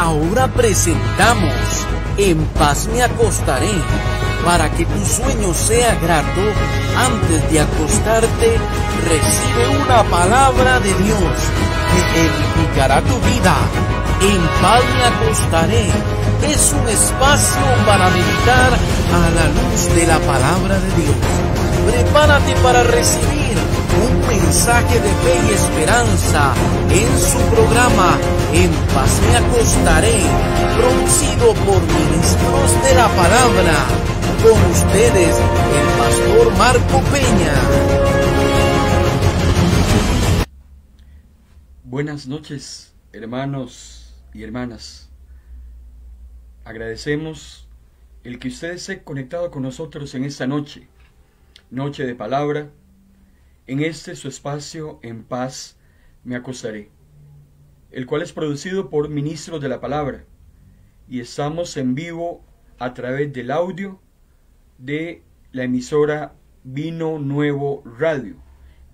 Ahora presentamos En paz me acostaré para que tu sueño sea grato, antes de acostarte, recibe una palabra de Dios que edificará tu vida. En paz me acostaré. Es un espacio para meditar a la luz de la palabra de Dios. Prepárate para recibir un mensaje de fe y esperanza en su programa En paz me acostaré, producido por ministros de la palabra. Con ustedes, el pastor Marco Peña. Buenas noches, hermanos y hermanas. Agradecemos el que ustedes se han conectado con nosotros en esta noche, noche de palabra, en este su espacio, en paz, me acostaré, el cual es producido por ministros de la palabra, y estamos en vivo a través del audio de la emisora Vino Nuevo Radio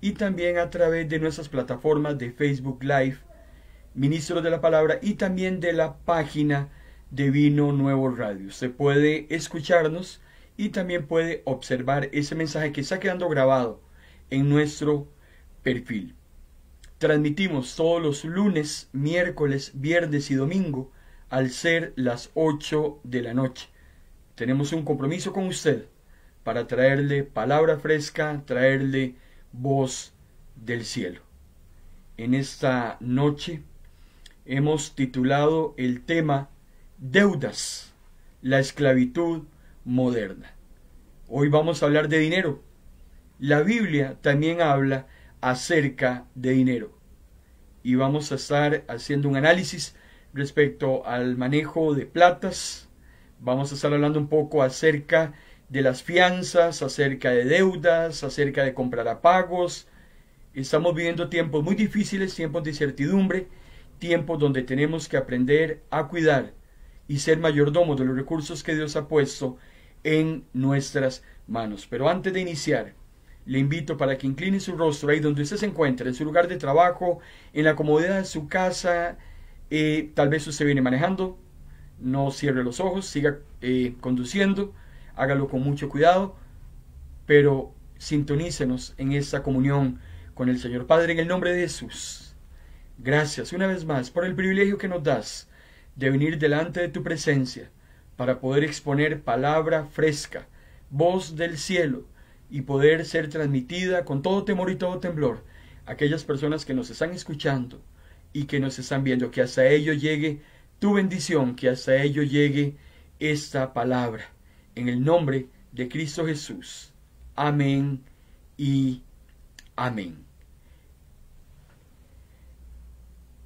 y también a través de nuestras plataformas de Facebook Live, Ministros de la Palabra y también de la página de Vino Nuevo Radio. Se puede escucharnos y también puede observar ese mensaje que está quedando grabado en nuestro perfil. Transmitimos todos los lunes, miércoles, viernes y domingo al ser las 8 de la noche. Tenemos un compromiso con usted para traerle palabra fresca, traerle voz del cielo. En esta noche hemos titulado el tema Deudas, la esclavitud moderna. Hoy vamos a hablar de dinero, la Biblia también habla acerca de dinero. Y vamos a estar haciendo un análisis respecto al manejo de platas. Vamos a estar hablando un poco acerca de las fianzas, acerca de deudas, acerca de comprar a pagos. Estamos viviendo tiempos muy difíciles, tiempos de incertidumbre, tiempos donde tenemos que aprender a cuidar y ser mayordomos de los recursos que Dios ha puesto en nuestras manos. Pero antes de iniciar, le invito para que incline su rostro ahí donde usted se encuentra, en su lugar de trabajo, en la comodidad de su casa. Eh, tal vez usted viene manejando. No cierre los ojos, siga eh, conduciendo. Hágalo con mucho cuidado. Pero sintonícenos en esta comunión con el Señor Padre en el nombre de Jesús. Gracias una vez más por el privilegio que nos das de venir delante de tu presencia para poder exponer palabra fresca, voz del cielo y poder ser transmitida con todo temor y todo temblor a aquellas personas que nos están escuchando y que nos están viendo, que hasta ellos llegue tu bendición, que hasta ello llegue esta palabra. En el nombre de Cristo Jesús. Amén y amén.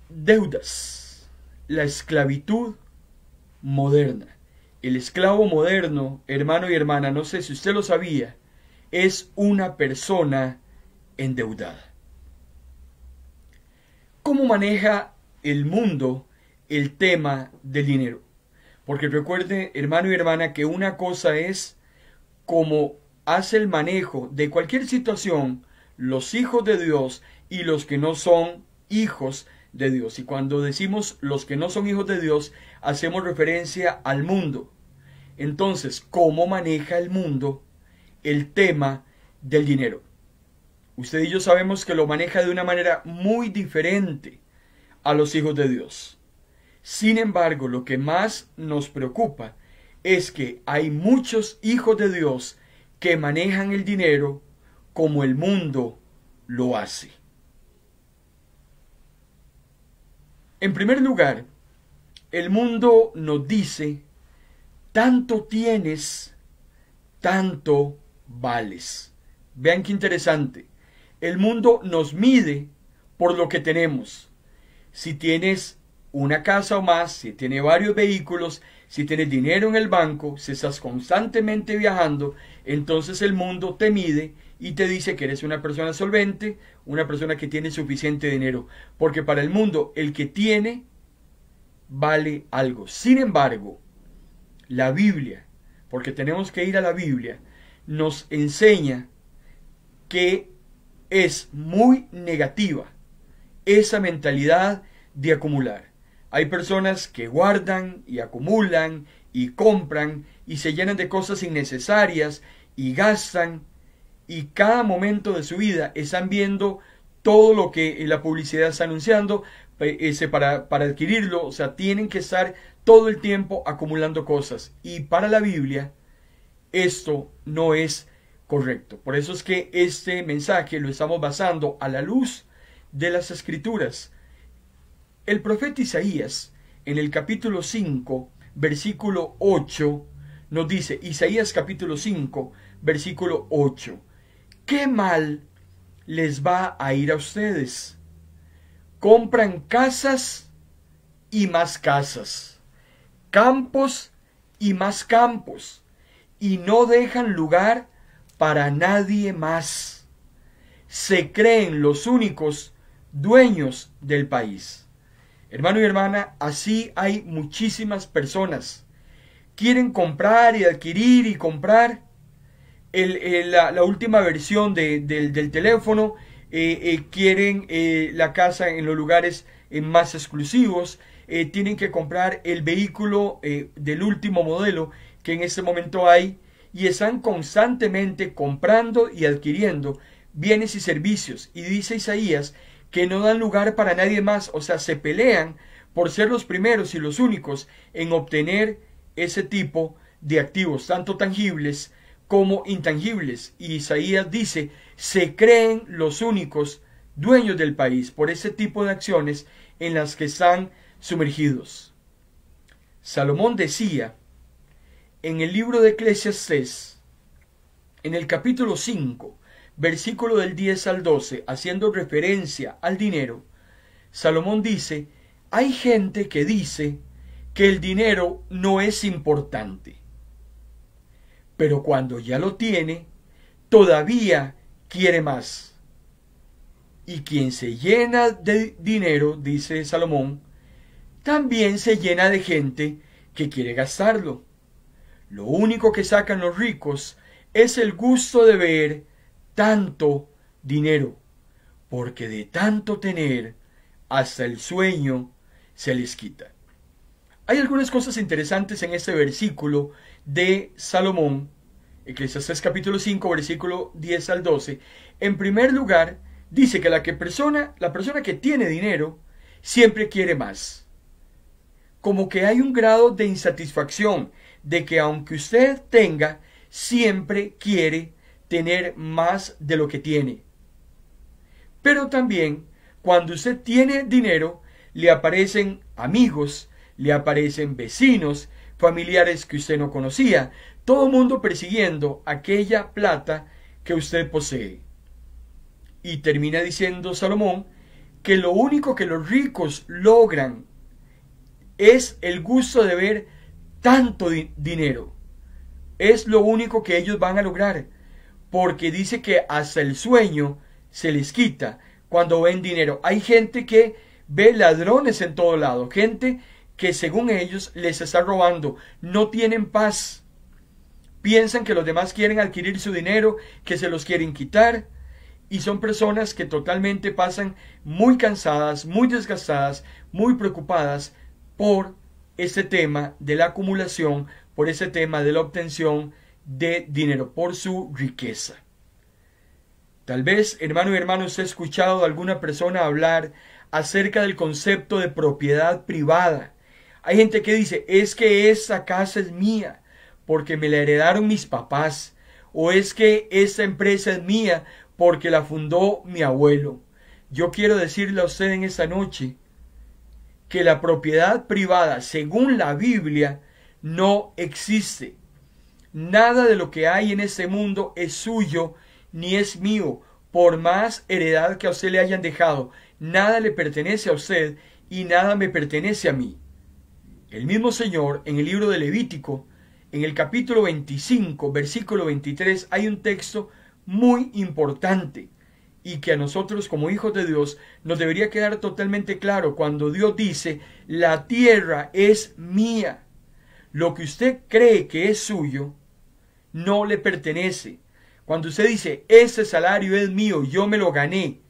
Deudas. La esclavitud moderna. El esclavo moderno, hermano y hermana, no sé si usted lo sabía, es una persona endeudada. ¿Cómo maneja el mundo el tema del dinero? Porque recuerde, hermano y hermana, que una cosa es cómo hace el manejo de cualquier situación los hijos de Dios y los que no son hijos de Dios. Y cuando decimos los que no son hijos de Dios, hacemos referencia al mundo. Entonces, ¿cómo maneja el mundo el tema del dinero. Usted y yo sabemos que lo maneja de una manera muy diferente a los hijos de Dios. Sin embargo, lo que más nos preocupa es que hay muchos hijos de Dios que manejan el dinero como el mundo lo hace. En primer lugar, el mundo nos dice, tanto tienes, tanto vales. Vean qué interesante. El mundo nos mide por lo que tenemos. Si tienes una casa o más, si tienes varios vehículos, si tienes dinero en el banco, si estás constantemente viajando, entonces el mundo te mide y te dice que eres una persona solvente, una persona que tiene suficiente dinero. Porque para el mundo, el que tiene vale algo. Sin embargo, la Biblia, porque tenemos que ir a la Biblia, nos enseña que es muy negativa esa mentalidad de acumular. Hay personas que guardan y acumulan y compran y se llenan de cosas innecesarias y gastan y cada momento de su vida están viendo todo lo que la publicidad está anunciando ese para adquirirlo. O sea, tienen que estar todo el tiempo acumulando cosas. Y para la Biblia, esto no es correcto. Por eso es que este mensaje lo estamos basando a la luz de las escrituras. El profeta Isaías, en el capítulo 5, versículo 8, nos dice, Isaías capítulo 5, versículo 8, ¿qué mal les va a ir a ustedes? Compran casas y más casas, campos y más campos y no dejan lugar para nadie más. Se creen los únicos dueños del país. Hermano y hermana, así hay muchísimas personas. Quieren comprar y adquirir y comprar. El, eh, la, última versión del, teléfono. Eh, eh, quieren la casa en los lugares más exclusivos. tienen que comprar el vehículo del último modelo que en este momento hay y están constantemente comprando y adquiriendo bienes y servicios. Y dice Isaías que no dan lugar para nadie más, o sea, se pelean por ser los primeros y los únicos en obtener ese tipo de activos, tanto tangibles como intangibles. Y Isaías dice, se creen los únicos dueños del país por ese tipo de acciones en las que están sumergidos. Salomón decía en el libro de Eclesiastes, en el capítulo 5, versículo del 10 al 12, haciendo referencia al dinero, Salomón dice, hay gente que dice que el dinero no es importante, pero cuando ya lo tiene, todavía quiere más. Y quien se llena de dinero, dice Salomón, también se llena de gente que quiere gastarlo. Lo único que sacan los ricos es el gusto de ver tanto dinero, porque de tanto tener hasta el sueño se les quita. Hay algunas cosas interesantes en este versículo de Salomón, Eclesiastés capítulo 5, versículo 10 al 12. En primer lugar, dice que la, que persona, la persona que tiene dinero siempre quiere más. Como que hay un grado de insatisfacción de que aunque usted tenga, siempre quiere tener más de lo que tiene. Pero también, cuando usted tiene dinero, le aparecen amigos, le aparecen vecinos, familiares que usted no conocía, todo el mundo persiguiendo aquella plata que usted posee. Y termina diciendo Salomón que lo único que los ricos logran es el gusto de ver tanto dinero. Es lo único que ellos van a lograr, porque dice que hasta el sueño se les quita cuando ven dinero. Hay gente que ve ladrones en todo lado, gente que según ellos les está robando, no tienen paz. Piensan que los demás quieren adquirir su dinero, que se los quieren quitar, y son personas que totalmente pasan muy cansadas, muy desgastadas, muy preocupadas por este tema de la acumulación, por ese tema de la obtención de dinero, por su riqueza. Tal vez, hermano y hermano, usted ha escuchado a alguna persona hablar acerca del concepto de propiedad privada. Hay gente que dice, es que esa casa es mía porque me la heredaron mis papás, o es que esa empresa es mía porque la fundó mi abuelo. Yo quiero decirle a usted en esta noche que la propiedad privada, según la Biblia, no existe. Nada de lo que hay en este mundo es suyo ni es mío, por más heredad que a usted le hayan dejado. Nada le pertenece a usted y nada me pertenece a mí. El mismo Señor, en el libro de Levítico, en el capítulo 25, versículo 23, hay un texto muy importante y que a nosotros como hijos de Dios nos debería quedar totalmente claro cuando Dios dice, la tierra es mía. Lo que usted cree que es suyo, no le pertenece. Cuando usted dice, ese salario es mío, yo me lo gané,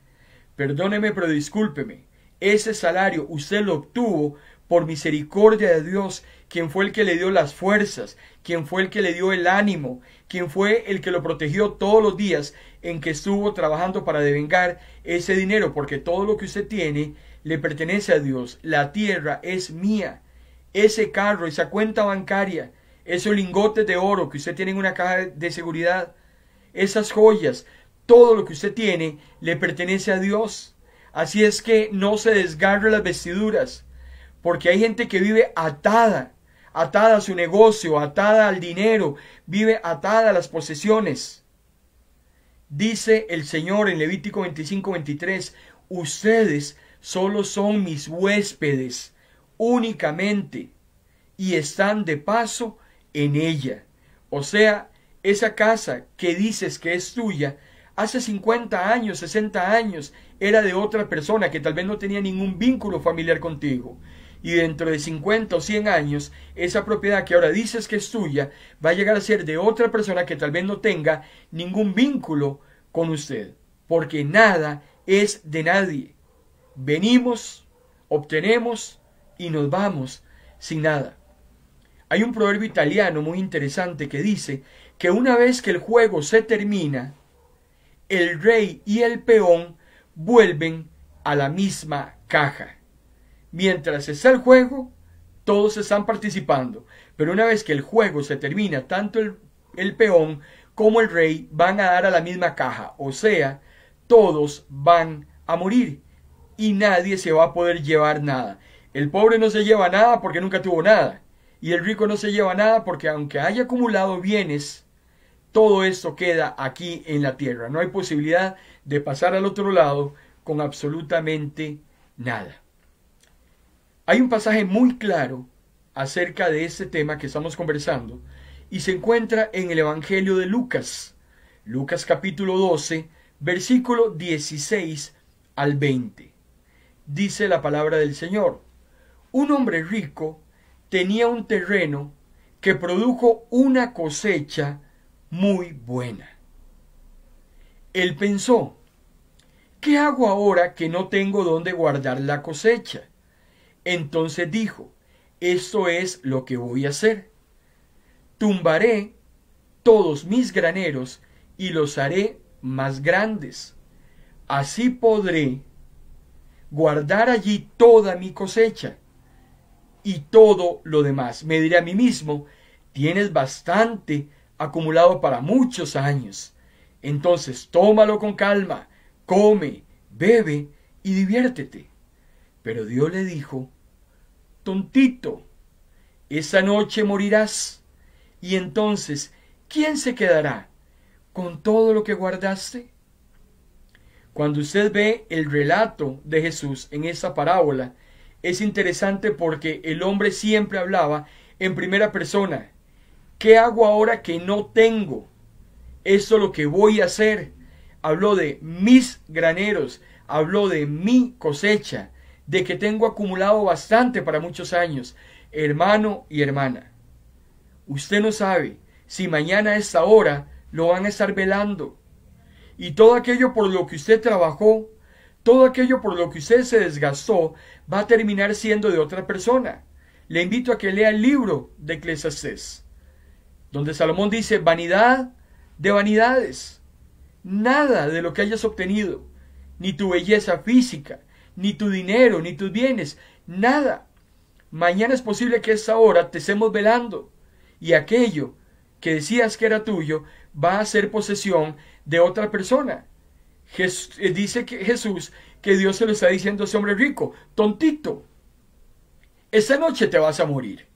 perdóneme, pero discúlpeme, ese salario usted lo obtuvo por misericordia de Dios ¿Quién fue el que le dio las fuerzas, quien fue el que le dio el ánimo, quien fue el que lo protegió todos los días en que estuvo trabajando para devengar ese dinero, porque todo lo que usted tiene le pertenece a Dios, la tierra es mía, ese carro, esa cuenta bancaria, esos lingotes de oro que usted tiene en una caja de seguridad, esas joyas, todo lo que usted tiene le pertenece a Dios. Así es que no se desgarre las vestiduras, porque hay gente que vive atada atada a su negocio, atada al dinero, vive atada a las posesiones. Dice el Señor en Levítico 25, ustedes solo son mis huéspedes únicamente y están de paso en ella. O sea, esa casa que dices que es tuya, hace 50 años, 60 años, era de otra persona que tal vez no tenía ningún vínculo familiar contigo y dentro de 50 o 100 años, esa propiedad que ahora dices que es tuya va a llegar a ser de otra persona que tal vez no tenga ningún vínculo con usted, porque nada es de nadie. Venimos, obtenemos y nos vamos sin nada. Hay un proverbio italiano muy interesante que dice que una vez que el juego se termina, el rey y el peón vuelven a la misma caja mientras está el juego, todos están participando. Pero una vez que el juego se termina, tanto el, el peón como el rey van a dar a la misma caja. O sea, todos van a morir y nadie se va a poder llevar nada. El pobre no se lleva nada porque nunca tuvo nada. Y el rico no se lleva nada porque aunque haya acumulado bienes, todo esto queda aquí en la tierra. No hay posibilidad de pasar al otro lado con absolutamente nada. Hay un pasaje muy claro acerca de este tema que estamos conversando y se encuentra en el Evangelio de Lucas, Lucas capítulo 12, versículo 16 al 20. Dice la palabra del Señor, un hombre rico tenía un terreno que produjo una cosecha muy buena. Él pensó, ¿qué hago ahora que no tengo dónde guardar la cosecha? Entonces dijo, esto es lo que voy a hacer. Tumbaré todos mis graneros y los haré más grandes. Así podré guardar allí toda mi cosecha y todo lo demás. Me diré a mí mismo, tienes bastante acumulado para muchos años. Entonces tómalo con calma, come, bebe y diviértete. Pero Dios le dijo, Tontito, esa noche morirás. Y entonces, ¿quién se quedará con todo lo que guardaste? Cuando usted ve el relato de Jesús en esa parábola, es interesante porque el hombre siempre hablaba en primera persona. ¿Qué hago ahora que no tengo? ¿Eso lo que voy a hacer. Habló de mis graneros, habló de mi cosecha, de que tengo acumulado bastante para muchos años. Hermano y hermana, usted no sabe si mañana a esta hora lo van a estar velando. Y todo aquello por lo que usted trabajó, todo aquello por lo que usted se desgastó, va a terminar siendo de otra persona. Le invito a que lea el libro de Eclesiastes, donde Salomón dice, vanidad de vanidades, nada de lo que hayas obtenido, ni tu belleza física, ni tu dinero, ni tus bienes, nada. Mañana es posible que a hora te estemos velando y aquello que decías que era tuyo va a ser posesión de otra persona. Eh, dice que Jesús que Dios se lo está diciendo a ese hombre rico, tontito, esa noche te vas a morir.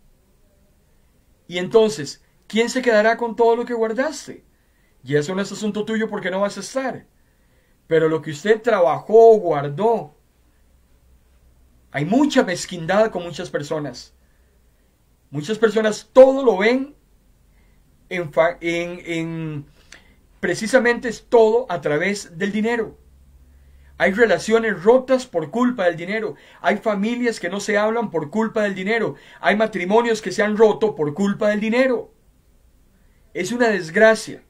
Y entonces, ¿quién se quedará con todo lo que guardaste? Y eso no es asunto tuyo porque no vas a estar. Pero lo que usted trabajó, guardó, hay mucha mezquindad con muchas personas. Muchas personas todo lo ven en, en, precisamente es todo a través del dinero. Hay relaciones rotas por culpa del dinero. Hay familias que no se hablan por culpa del dinero. Hay matrimonios que se han roto por culpa del dinero. Es una desgracia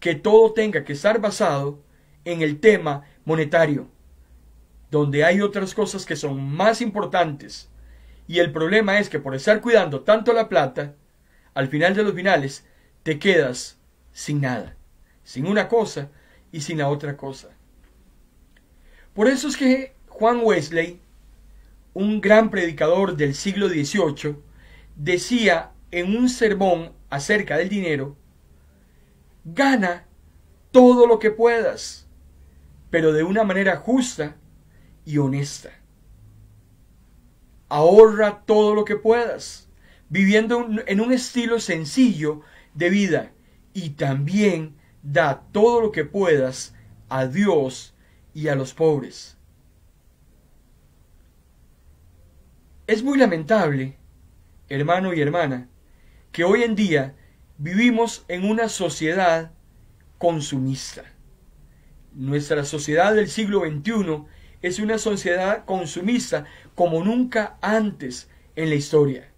que todo tenga que estar basado en el tema monetario donde hay otras cosas que son más importantes. Y el problema es que por estar cuidando tanto la plata, al final de los finales te quedas sin nada, sin una cosa y sin la otra cosa. Por eso es que Juan Wesley, un gran predicador del siglo XVIII, decía en un sermón acerca del dinero, gana todo lo que puedas, pero de una manera justa y honesta. Ahorra todo lo que puedas, viviendo en un estilo sencillo de vida y también da todo lo que puedas a Dios y a los pobres. Es muy lamentable, hermano y hermana, que hoy en día vivimos en una sociedad consumista. Nuestra sociedad del siglo XXI es una sociedad consumista como nunca antes en la historia.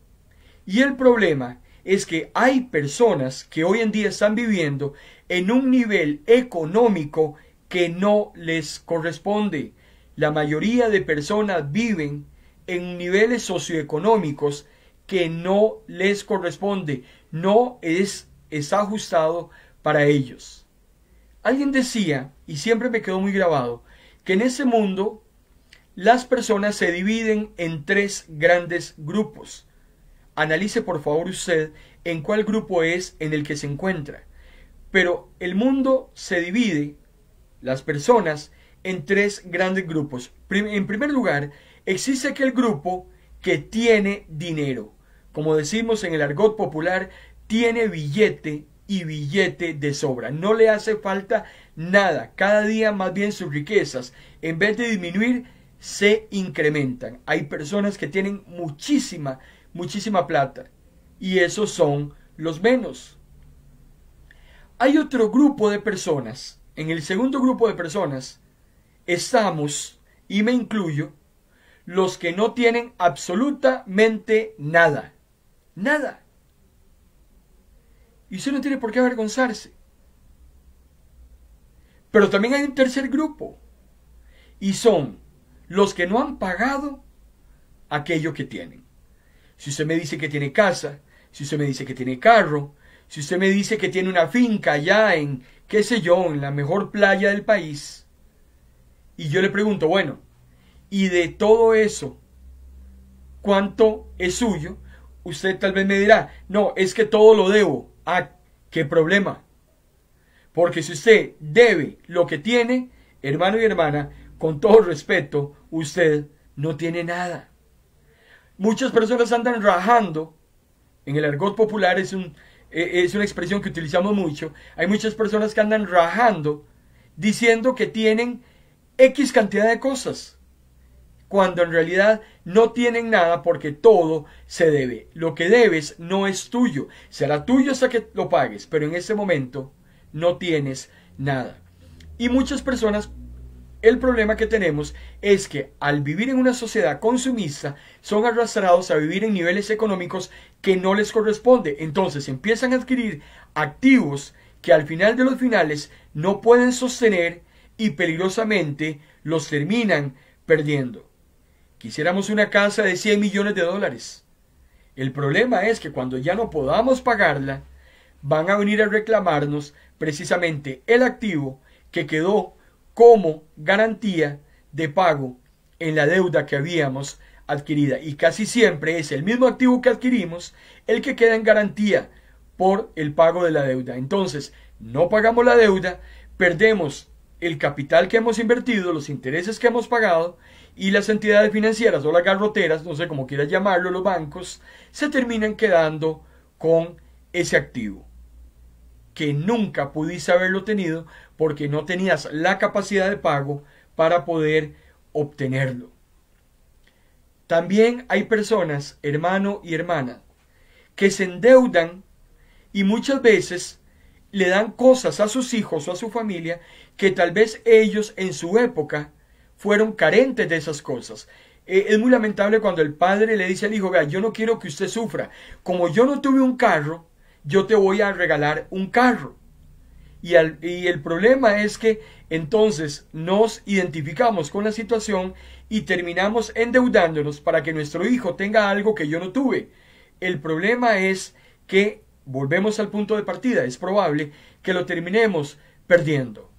Y el problema es que hay personas que hoy en día están viviendo en un nivel económico que no les corresponde. La mayoría de personas viven en niveles socioeconómicos que no les corresponde, no es, es ajustado para ellos. Alguien decía, y siempre me quedó muy grabado, que en ese mundo las personas se dividen en tres grandes grupos. Analice por favor usted en cuál grupo es en el que se encuentra. Pero el mundo se divide, las personas, en tres grandes grupos. En primer lugar, existe aquel grupo que tiene dinero. Como decimos en el argot popular, tiene billete y billete de sobra. No le hace falta nada. Cada día más bien sus riquezas, en vez de disminuir, se incrementan. Hay personas que tienen muchísima, muchísima plata. Y esos son los menos. Hay otro grupo de personas. En el segundo grupo de personas estamos, y me incluyo, los que no tienen absolutamente nada. Nada. Y usted no tiene por qué avergonzarse. Pero también hay un tercer grupo. Y son los que no han pagado aquello que tienen. Si usted me dice que tiene casa, si usted me dice que tiene carro, si usted me dice que tiene una finca allá en, qué sé yo, en la mejor playa del país, y yo le pregunto, bueno, y de todo eso, ¿cuánto es suyo? Usted tal vez me dirá, no, es que todo lo debo. Ah, qué problema. Porque si usted debe lo que tiene, hermano y hermana, con todo respeto, usted no tiene nada. Muchas personas andan rajando. En el argot popular es, un, e, es una expresión que utilizamos mucho. Hay muchas personas que andan rajando diciendo que tienen X cantidad de cosas, cuando en realidad no tienen nada porque todo se debe. Lo que debes no es tuyo. Será tuyo hasta que lo pagues, pero en ese momento no tienes nada. Y muchas personas, el problema que tenemos es que al vivir en una sociedad consumista, son arrastrados a vivir en niveles económicos que no les corresponde. Entonces empiezan a adquirir activos que al final de los finales no pueden sostener y peligrosamente los terminan perdiendo. Quisiéramos una casa de 100 millones de dólares. El problema es que cuando ya no podamos pagarla, van a venir a reclamarnos precisamente el activo que quedó como garantía de pago en la deuda que habíamos adquirida. Y casi siempre es el mismo activo que adquirimos el que queda en garantía por el pago de la deuda. Entonces, no pagamos la deuda, perdemos el capital que hemos invertido, los intereses que hemos pagado y las entidades financieras o las garroteras, no sé cómo quieras llamarlo, los bancos, se terminan quedando con ese activo que nunca pudiste haberlo tenido porque no tenías la capacidad de pago para poder obtenerlo. También hay personas, hermano y hermana, que se endeudan y muchas veces le dan cosas a sus hijos o a su familia que tal vez ellos en su época fueron carentes de esas cosas. E, es muy lamentable cuando el padre le dice al hijo, vea, yo no quiero que usted sufra. Como yo no tuve un carro, yo te voy a regalar un carro. Y, y, el problema es que entonces nos identificamos con la situación y terminamos endeudándonos para que nuestro hijo tenga algo que yo no tuve. El problema es que, volvemos al punto de partida, es probable que lo terminemos perdiendo.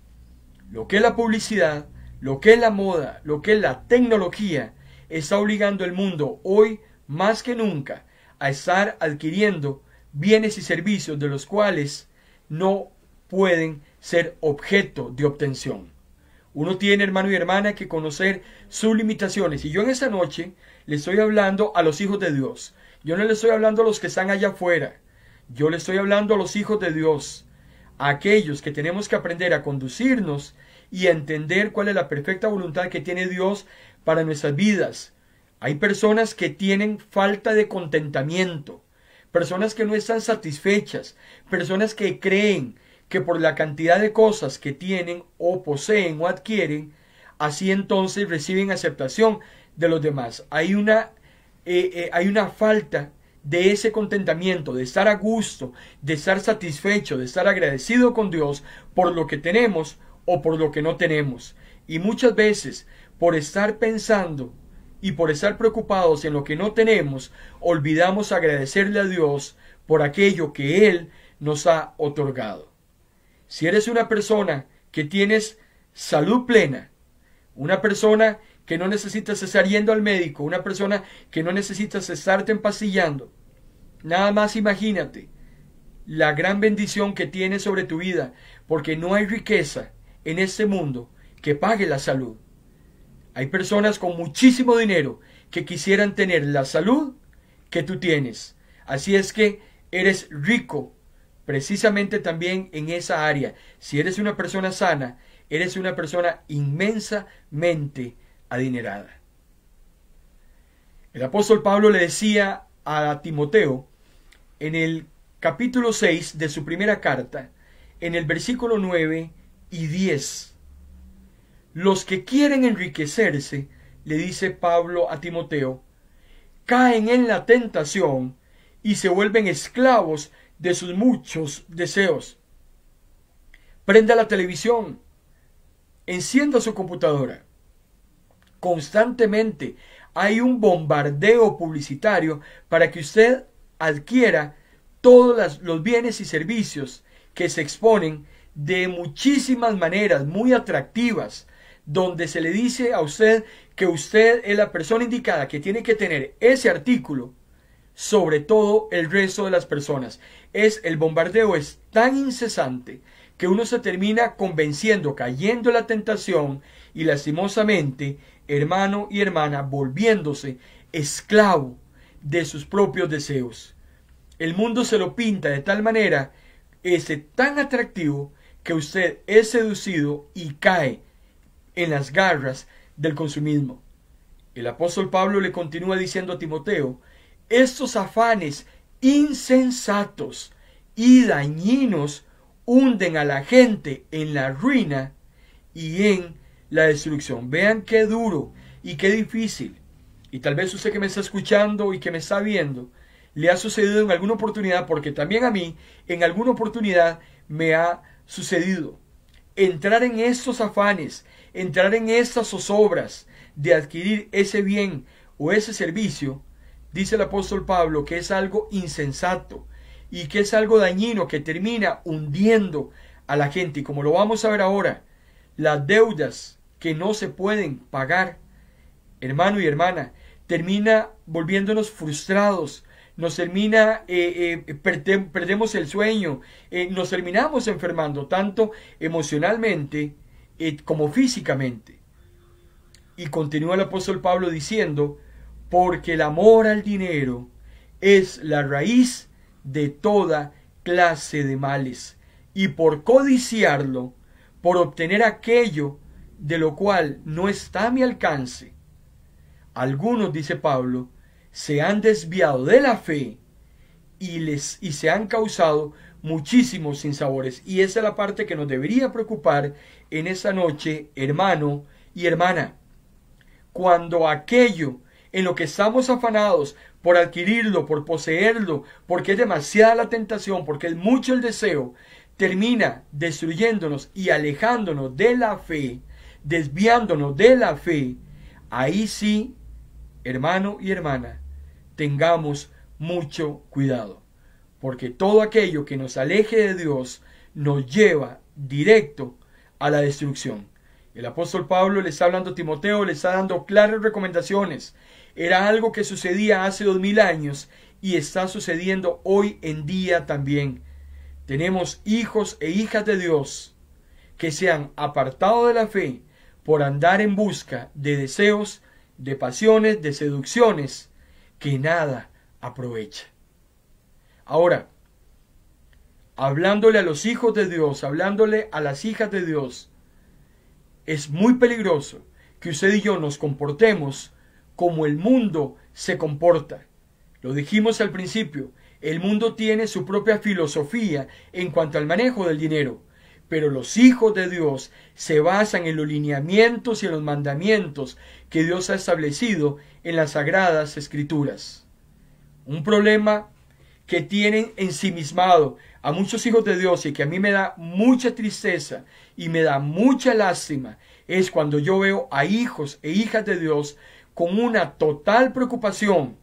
Lo que es la publicidad, lo que es la moda, lo que es la tecnología, está obligando al mundo hoy más que nunca a estar adquiriendo bienes y servicios de los cuales no pueden ser objeto de obtención. Uno tiene, hermano y hermana, que conocer sus limitaciones. Y yo en esta noche le estoy hablando a los hijos de Dios. Yo no le estoy hablando a los que están allá afuera. Yo le estoy hablando a los hijos de Dios. A aquellos que tenemos que aprender a conducirnos y a entender cuál es la perfecta voluntad que tiene Dios para nuestras vidas. Hay personas que tienen falta de contentamiento personas que no están satisfechas, personas que creen que por la cantidad de cosas que tienen o poseen o adquieren, así entonces reciben aceptación de los demás. Hay una, eh, eh, hay una falta de ese contentamiento, de estar a gusto, de estar satisfecho, de estar agradecido con Dios por lo que tenemos o por lo que no tenemos. Y muchas veces, por estar pensando y por estar preocupados en lo que no tenemos, olvidamos agradecerle a Dios por aquello que Él nos ha otorgado. Si eres una persona que tienes salud plena, una persona que no necesitas estar yendo al médico, una persona que no necesitas estarte empastillando, nada más imagínate la gran bendición que tienes sobre tu vida, porque no hay riqueza en este mundo que pague la salud. Hay personas con muchísimo dinero que quisieran tener la salud que tú tienes. Así es que eres rico precisamente también en esa área. Si eres una persona sana, eres una persona inmensamente adinerada. El apóstol Pablo le decía a Timoteo en el capítulo 6 de su primera carta, en el versículo 9 y 10, los que quieren enriquecerse, le dice Pablo a Timoteo, caen en la tentación y se vuelven esclavos de sus muchos deseos. Prenda la televisión, encienda su computadora. Constantemente hay un bombardeo publicitario para que usted adquiera todos los bienes y servicios que se exponen de muchísimas maneras muy atractivas donde se le dice a usted que usted es la persona indicada que tiene que tener ese artículo sobre todo el resto de las personas. Es el bombardeo es tan incesante que uno se termina convenciendo, cayendo en la tentación y lastimosamente, hermano y hermana, volviéndose esclavo de sus propios deseos. El mundo se lo pinta de tal manera, es este tan atractivo, que usted es seducido y cae en las garras del consumismo. El apóstol Pablo le continúa diciendo a Timoteo, estos afanes insensatos y dañinos hunden a la gente en la ruina y en la destrucción. Vean qué duro y qué difícil. Y tal vez usted que me está escuchando y que me está viendo, le ha sucedido en alguna oportunidad, porque también a mí en alguna oportunidad me ha sucedido. Entrar en estos afanes, entrar en estas zozobras de adquirir ese bien o ese servicio, dice el apóstol Pablo que es algo insensato y que es algo dañino que termina hundiendo a la gente. Y como lo vamos a ver ahora, las deudas que no se pueden pagar, hermano y hermana, termina volviéndonos frustrados, nos termina, eh, eh, perdemos el sueño, eh, nos terminamos enfermando tanto emocionalmente como físicamente. Y continúa el apóstol Pablo diciendo, porque el amor al dinero es la raíz de toda clase de males, y por codiciarlo, por obtener aquello de lo cual no está a mi alcance, algunos, dice Pablo, se han desviado de la fe y, les, y se han causado muchísimos sinsabores. Y esa es la parte que nos debería preocupar en esa noche, hermano y hermana, cuando aquello en lo que estamos afanados por adquirirlo, por poseerlo, porque es demasiada la tentación, porque es mucho el deseo, termina destruyéndonos y alejándonos de la fe, desviándonos de la fe, ahí sí, hermano y hermana, tengamos mucho cuidado, porque todo aquello que nos aleje de Dios nos lleva directo a la destrucción. El apóstol Pablo le está hablando a Timoteo, le está dando claras recomendaciones. Era algo que sucedía hace dos mil años y está sucediendo hoy en día también. Tenemos hijos e hijas de Dios que se han apartado de la fe por andar en busca de deseos, de pasiones, de seducciones que nada aprovecha. Ahora, hablándole a los hijos de Dios, hablándole a las hijas de Dios, es muy peligroso que usted y yo nos comportemos como el mundo se comporta. Lo dijimos al principio, el mundo tiene su propia filosofía en cuanto al manejo del dinero, pero los hijos de Dios se basan en los lineamientos y en los mandamientos que Dios ha establecido en las sagradas escrituras. Un problema que tienen ensimismado a muchos hijos de Dios y que a mí me da mucha tristeza y me da mucha lástima es cuando yo veo a hijos e hijas de Dios con una total preocupación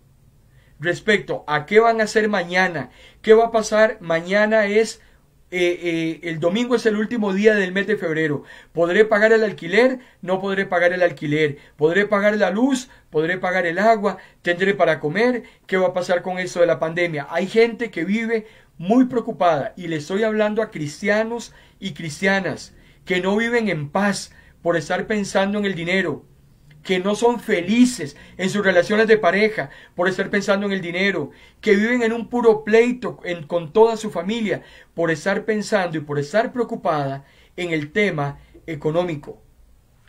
respecto a qué van a hacer mañana, qué va a pasar mañana es eh, eh, el domingo es el último día del mes de febrero. ¿Podré pagar el alquiler? No podré pagar el alquiler. ¿Podré pagar la luz? ¿Podré pagar el agua? ¿Tendré para comer? ¿Qué va a pasar con eso de la pandemia? Hay gente que vive muy preocupada y le estoy hablando a cristianos y cristianas que no viven en paz por estar pensando en el dinero, que no son felices en sus relaciones de pareja por estar pensando en el dinero, que viven en un puro pleito con toda su familia por estar pensando y por estar preocupada en el tema económico.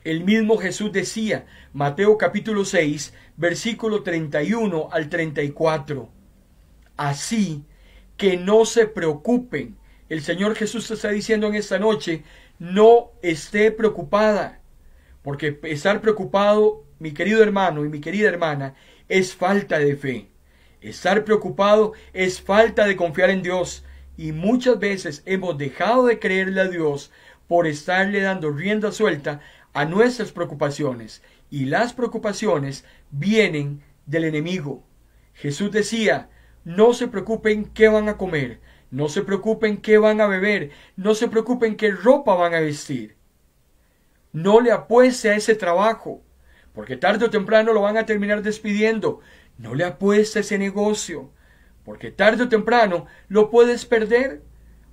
El mismo Jesús decía, Mateo capítulo 6, versículo 31 al 34. Así que no se preocupen. El Señor Jesús está diciendo en esta noche, no esté preocupada porque estar preocupado, mi querido hermano y mi querida hermana, es falta de fe. Estar preocupado es falta de confiar en Dios. Y muchas veces hemos dejado de creerle a Dios por estarle dando rienda suelta a nuestras preocupaciones. Y las preocupaciones vienen del enemigo. Jesús decía, no se preocupen qué van a comer, no se preocupen qué van a beber, no se preocupen qué ropa van a vestir. No le apueste a ese trabajo, porque tarde o temprano lo van a terminar despidiendo. No le apueste a ese negocio, porque tarde o temprano lo puedes perder.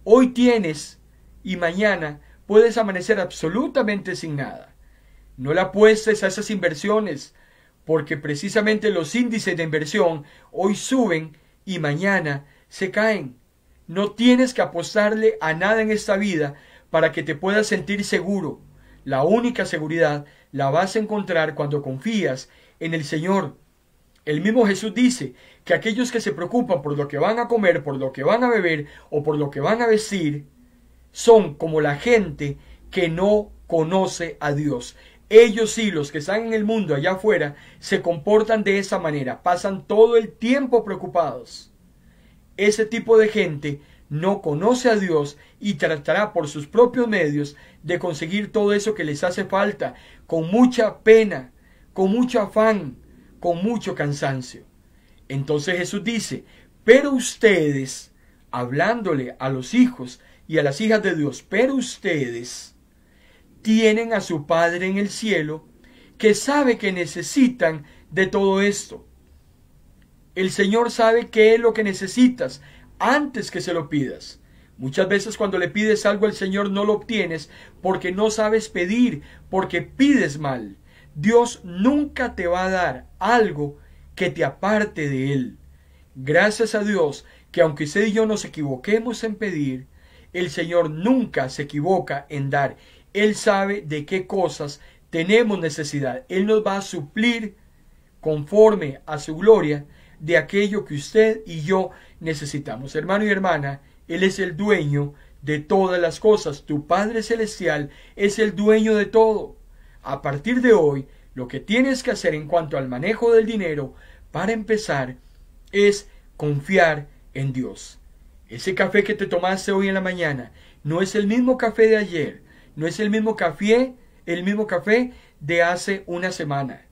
Hoy tienes y mañana puedes amanecer absolutamente sin nada. No le apuestes a esas inversiones, porque precisamente los índices de inversión hoy suben y mañana se caen. No tienes que apostarle a nada en esta vida para que te puedas sentir seguro. La única seguridad la vas a encontrar cuando confías en el Señor. El mismo Jesús dice que aquellos que se preocupan por lo que van a comer, por lo que van a beber o por lo que van a vestir, son como la gente que no conoce a Dios. Ellos sí, los que están en el mundo allá afuera, se comportan de esa manera, pasan todo el tiempo preocupados. Ese tipo de gente no conoce a Dios y tratará por sus propios medios de conseguir todo eso que les hace falta, con mucha pena, con mucho afán, con mucho cansancio. Entonces Jesús dice, pero ustedes, hablándole a los hijos y a las hijas de Dios, pero ustedes tienen a su Padre en el cielo, que sabe que necesitan de todo esto. El Señor sabe qué es lo que necesitas, antes que se lo pidas. Muchas veces cuando le pides algo al Señor no lo obtienes porque no sabes pedir, porque pides mal. Dios nunca te va a dar algo que te aparte de Él. Gracias a Dios que aunque usted y yo nos equivoquemos en pedir, el Señor nunca se equivoca en dar. Él sabe de qué cosas tenemos necesidad. Él nos va a suplir conforme a su gloria de aquello que usted y yo necesitamos. Hermano y hermana, Él es el dueño de todas las cosas. Tu Padre Celestial es el dueño de todo. A partir de hoy, lo que tienes que hacer en cuanto al manejo del dinero, para empezar, es confiar en Dios. Ese café que te tomaste hoy en la mañana no es el mismo café de ayer, no es el mismo café, el mismo café de hace una semana.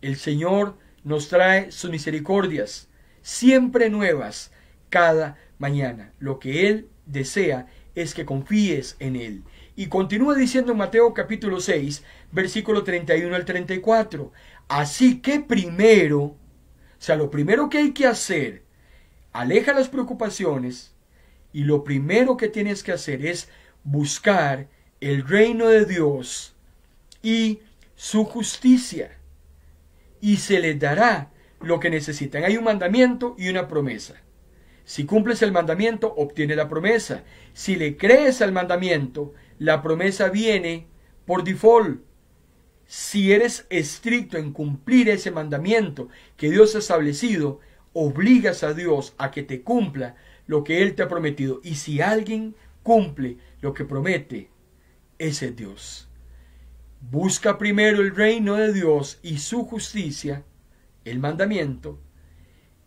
El Señor nos trae sus misericordias, siempre nuevas, cada mañana. Lo que Él desea es que confíes en Él. Y continúa diciendo en Mateo capítulo 6, versículo 31 al 34. Así que primero, o sea, lo primero que hay que hacer, aleja las preocupaciones y lo primero que tienes que hacer es buscar el reino de Dios y su justicia y se le dará lo que necesitan. Hay un mandamiento y una promesa. Si cumples el mandamiento, obtienes la promesa. Si le crees al mandamiento, la promesa viene por default. Si eres estricto en cumplir ese mandamiento que Dios ha establecido, obligas a Dios a que te cumpla lo que Él te ha prometido. Y si alguien cumple lo que promete, ese es Dios. Busca primero el reino de Dios y su justicia, el mandamiento,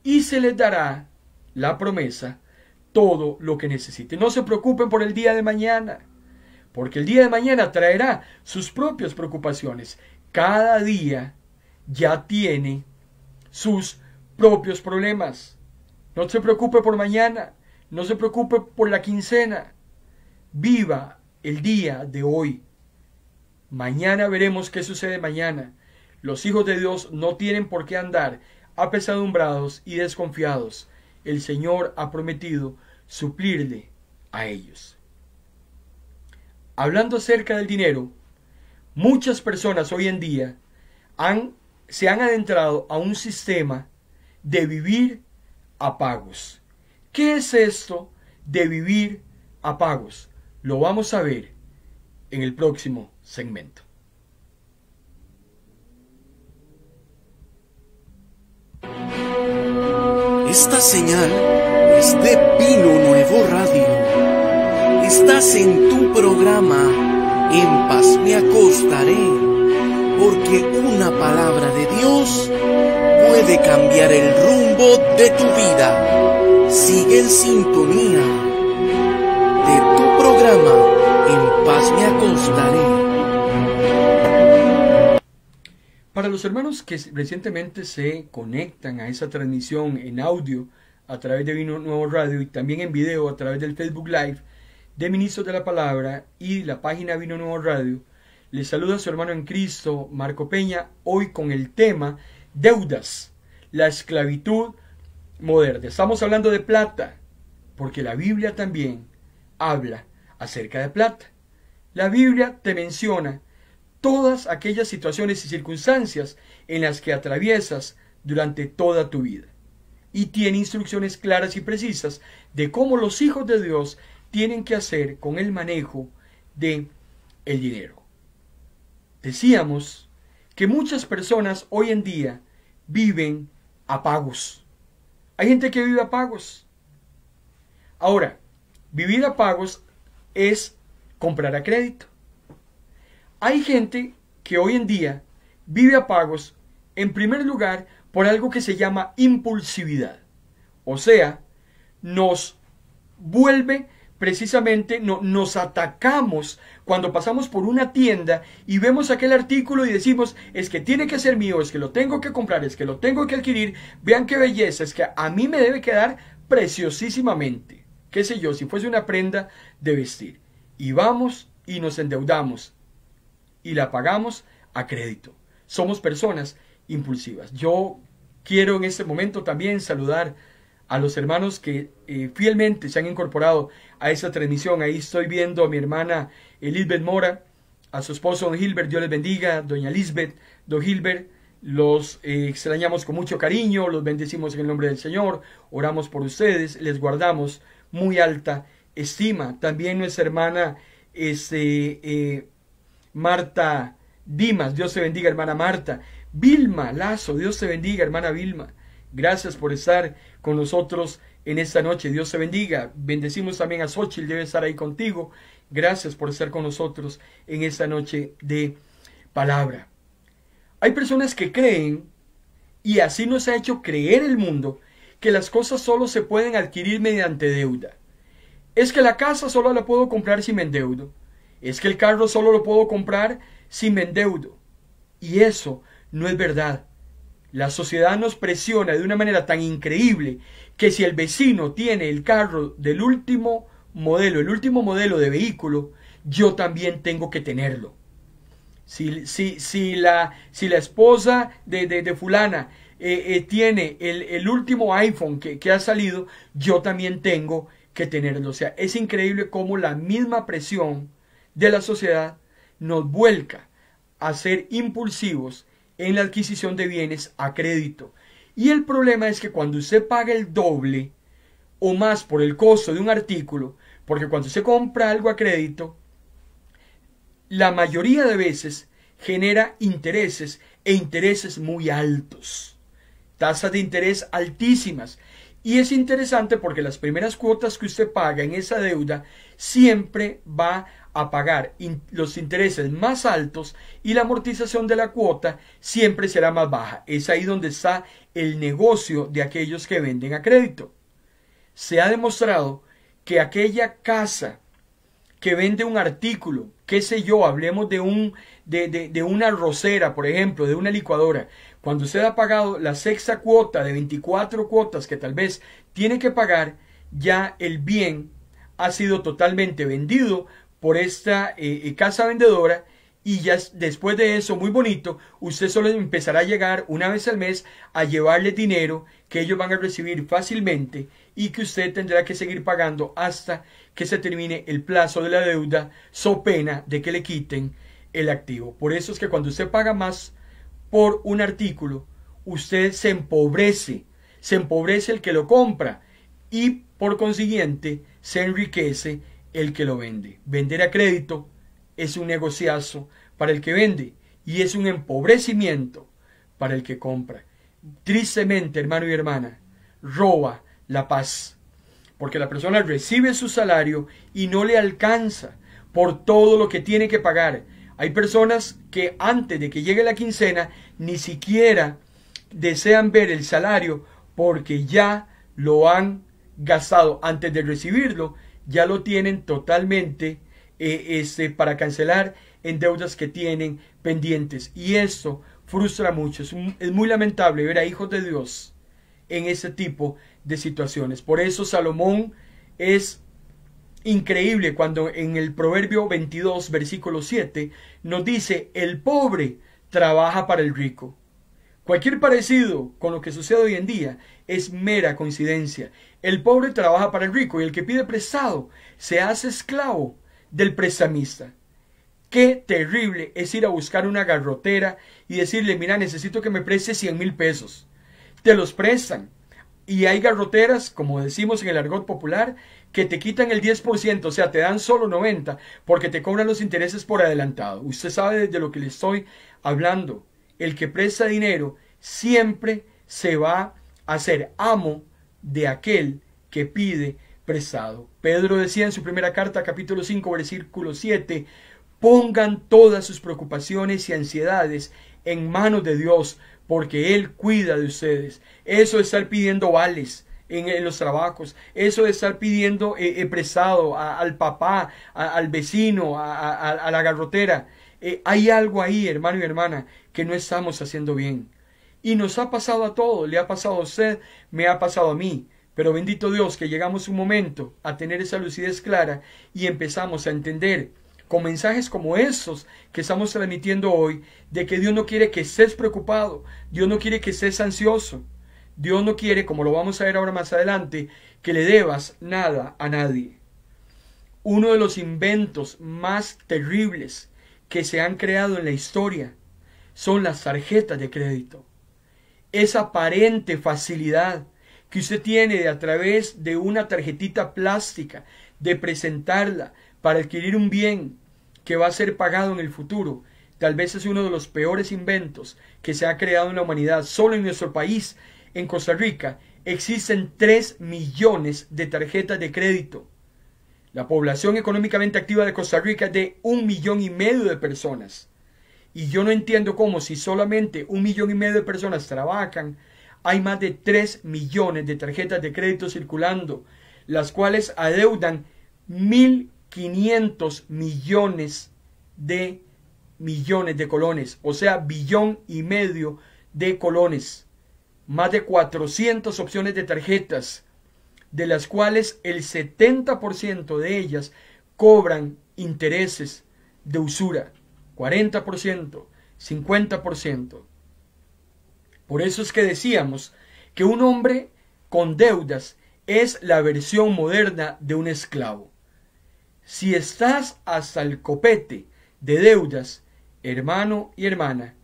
y se les dará la promesa, todo lo que necesiten. No se preocupen por el día de mañana, porque el día de mañana traerá sus propias preocupaciones. Cada día ya tiene sus propios problemas. No se preocupe por mañana, no se preocupe por la quincena. Viva el día de hoy. Mañana veremos qué sucede mañana. Los hijos de Dios no tienen por qué andar apesadumbrados y desconfiados. El Señor ha prometido suplirle a ellos. Hablando acerca del dinero, muchas personas hoy en día se han adentrado a un sistema de vivir a pagos. ¿Qué es esto de vivir a pagos? Lo vamos a ver en el próximo segmento. Esta señal es de Pino Nuevo Radio. Estás en tu programa En paz me acostaré, porque una palabra de Dios puede cambiar el rumbo de tu vida. Sigue en sintonía de tu programa En paz me acostaré. Para los hermanos que recientemente se conectan a esa transmisión en audio a través de Vino Nuevo Radio y también en video a través del Facebook Live de Ministros de la Palabra y la página Vino Nuevo Radio, les saluda a su hermano en Cristo, Marco Peña, hoy con el tema Deudas, la esclavitud moderna. Estamos hablando de plata, porque la Biblia también habla acerca de plata. La Biblia te menciona todas aquellas situaciones y circunstancias en las que atraviesas durante toda tu vida. Y tiene instrucciones claras y precisas de cómo los hijos de Dios tienen que hacer con el manejo de el dinero. Decíamos que muchas personas hoy en día viven a pagos. Hay gente que vive a pagos. Ahora, vivir a pagos es comprar a crédito. Hay gente que hoy en día vive a pagos, en primer lugar, por algo que se llama impulsividad. O sea, nos vuelve precisamente, nos atacamos cuando pasamos por una tienda y vemos aquel artículo y decimos, es que tiene que ser mío, es que lo tengo que comprar, es que lo tengo que adquirir, vean qué belleza, es que a mí me debe quedar preciosísimamente, qué sé yo, si fuese una prenda de vestir. Y vamos y nos endeudamos y la pagamos a crédito. Somos personas impulsivas. Yo quiero en este momento también saludar a los hermanos que eh, fielmente se han incorporado a esta transmisión. Ahí estoy viendo a mi hermana Elizabeth Mora, a su esposo Don Gilbert, Dios les bendiga, doña Elizabeth Don Gilbert, los eh, extrañamos con mucho cariño, los bendecimos en el nombre del Señor, oramos por ustedes, les guardamos muy alta estima. También nuestra hermana este, eh, Marta Dimas, Dios te bendiga, hermana Marta. Vilma Lazo, Dios te bendiga, hermana Vilma. Gracias por estar con nosotros en esta noche. Dios te bendiga. Bendecimos también a Xochitl, debe estar ahí contigo. Gracias por estar con nosotros en esta noche de palabra. Hay personas que creen, y así nos ha hecho creer el mundo, que las cosas solo se pueden adquirir mediante deuda. Es que la casa solo la puedo comprar si me endeudo. Es que el carro solo lo puedo comprar si me endeudo. Y eso no es verdad. La sociedad nos presiona de una manera tan increíble que si el vecino tiene el carro del último modelo, el último modelo de vehículo, yo también tengo que tenerlo. Si, si, la, si la, esposa de, de, fulana eh, eh, tiene el, último iPhone que, que ha salido, yo también tengo que tenerlo. O sea, es increíble cómo la misma presión de la sociedad nos vuelca a ser impulsivos en la adquisición de bienes a crédito. Y el problema es que cuando usted paga el doble o más por el costo de un artículo, porque cuando se compra algo a crédito, la mayoría de veces genera intereses e intereses muy altos, tasas de interés altísimas. Y es interesante porque las primeras cuotas que usted paga en esa deuda siempre va a pagar los intereses más altos y la amortización de la cuota siempre será más baja. Es ahí donde está el negocio de aquellos que venden a crédito. Se ha demostrado que aquella casa que vende un artículo, qué sé yo, hablemos de, un, de, de, de una rosera, por ejemplo, de una licuadora, cuando usted ha pagado la sexta cuota de 24 cuotas que tal vez tiene que pagar, ya el bien ha sido totalmente vendido por esta eh, eh, casa vendedora y ya después de eso, muy bonito, usted solo empezará a llegar una vez al mes a llevarle dinero que ellos van a recibir fácilmente y que usted tendrá que seguir pagando hasta que se termine el plazo de la deuda, so pena de que le quiten el activo. Por eso es que cuando usted paga más por un artículo, usted se empobrece, se empobrece el que lo compra y por consiguiente se enriquece el que lo vende. Vender a crédito es un negociazo para el que vende y es un empobrecimiento para el que compra. Tristemente, hermano y hermana, roba la paz, porque la persona recibe su salario y no le alcanza por todo lo que tiene que pagar. Hay personas que antes de que llegue la quincena ni siquiera desean ver el salario porque ya lo han gastado antes de recibirlo, ya lo tienen totalmente eh, este, para cancelar en deudas que tienen pendientes. Y eso frustra mucho. Es, es muy lamentable ver a hijos de Dios en ese tipo de situaciones. Por eso Salomón es increíble cuando en el Proverbio 22, versículo 7, nos dice, el pobre trabaja para el rico. Cualquier parecido con lo que sucede hoy en día es mera coincidencia. El pobre trabaja para el rico y el que pide prestado se hace esclavo del prestamista. Qué terrible es ir a buscar una garrotera y decirle, mira, necesito que me preste 100 mil pesos. Te los prestan. Y hay garroteras, como decimos en el argot popular, que te quitan el 10%, o sea, te dan solo 90, porque te cobran los intereses por adelantado. Usted sabe de lo que le estoy hablando. El que presta dinero siempre se va hacer amo de aquel que pide prestado. Pedro decía en su primera carta, capítulo 5, versículo 7, pongan todas sus preocupaciones y ansiedades en manos de Dios, porque Él cuida de ustedes. Eso es estar pidiendo vales, en, los trabajos. Eso de estar pidiendo eh, eh prestado al papá, al vecino, a, la garrotera. Eh, hay algo ahí, hermano y hermana, que no estamos haciendo bien. Y nos ha pasado a todos, le ha pasado a usted, me ha pasado a mí. Pero bendito Dios que llegamos un momento a tener esa lucidez clara y empezamos a entender con mensajes como esos que estamos transmitiendo hoy, de que Dios no quiere que estés preocupado, Dios no quiere que estés ansioso, Dios no quiere, como lo vamos a ver ahora más adelante, que le debas nada a nadie. Uno de los inventos más terribles que se han creado en la historia son las tarjetas de crédito esa aparente facilidad que usted tiene de a través de una tarjetita plástica de presentarla para adquirir un bien que va a ser pagado en el futuro, tal vez es uno de los peores inventos que se ha creado en la humanidad. Solo en nuestro país, en Costa Rica, existen 3 millones de tarjetas de crédito. La población económicamente activa de Costa Rica es de un millón y medio de personas. Y yo no entiendo cómo si solamente un millón y medio de personas trabajan, hay más de 3 millones de tarjetas de crédito circulando, las cuales adeudan 1.500 millones de millones de colones, o sea, billón y medio de colones. Más de 400 opciones de tarjetas, de las cuales el 70% de ellas cobran intereses de usura. 40%, 50%. Por eso es que decíamos que un hombre con deudas es la versión moderna de un esclavo. Si estás hasta el copete de deudas, hermano y hermana,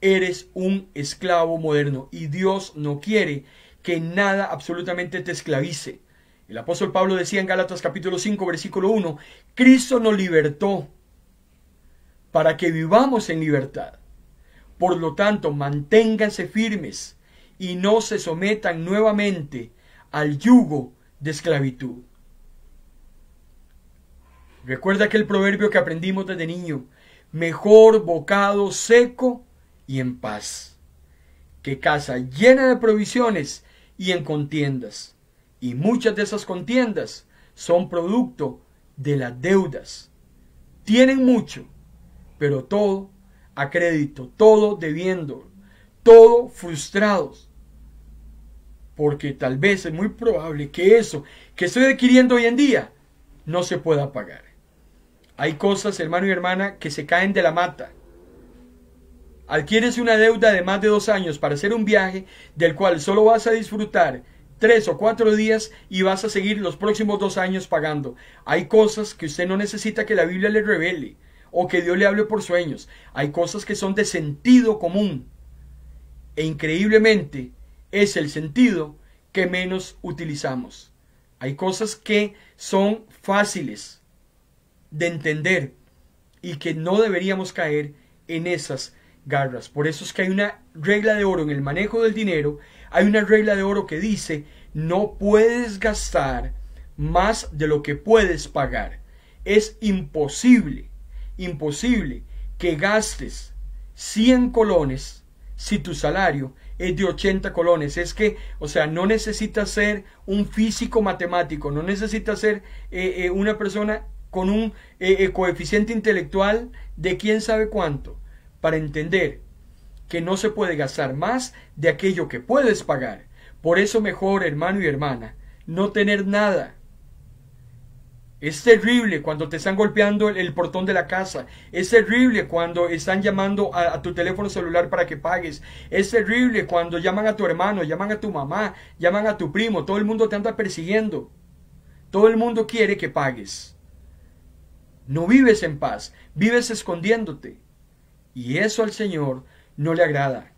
eres un esclavo moderno y Dios no quiere que nada absolutamente te esclavice. El apóstol Pablo decía en Gálatas capítulo 5 versículo 1, Cristo nos libertó para que vivamos en libertad. Por lo tanto, manténganse firmes y no se sometan nuevamente al yugo de esclavitud. Recuerda aquel proverbio que aprendimos desde niño, mejor bocado seco y en paz, que casa llena de provisiones y en contiendas. Y muchas de esas contiendas son producto de las deudas. Tienen mucho, pero todo a crédito, todo debiendo, todo frustrados. Porque tal vez es muy probable que eso que estoy adquiriendo hoy en día no se pueda pagar. Hay cosas, hermano y hermana, que se caen de la mata. Adquieres una deuda de más de dos años para hacer un viaje del cual solo vas a disfrutar tres o cuatro días y vas a seguir los próximos dos años pagando. Hay cosas que usted no necesita que la Biblia le revele o que Dios le hable por sueños. Hay cosas que son de sentido común. E increíblemente es el sentido que menos utilizamos. Hay cosas que son fáciles de entender y que no deberíamos caer en esas garras. Por eso es que hay una regla de oro en el manejo del dinero. Hay una regla de oro que dice, no puedes gastar más de lo que puedes pagar. Es imposible imposible que gastes 100 colones si tu salario es de 80 colones. Es que, o sea, no necesitas ser un físico matemático, no necesitas ser eh, eh, una persona con un eh, coeficiente intelectual de quién sabe cuánto, para entender que no se puede gastar más de aquello que puedes pagar. Por eso mejor, hermano y hermana, no tener nada es terrible cuando te están golpeando el portón de la casa. Es terrible cuando están llamando a, tu teléfono celular para que pagues. Es terrible cuando llaman a tu hermano, llaman a tu mamá, llaman a tu primo. Todo el mundo te anda persiguiendo. Todo el mundo quiere que pagues. No vives en paz, vives escondiéndote. Y eso al Señor no le agrada.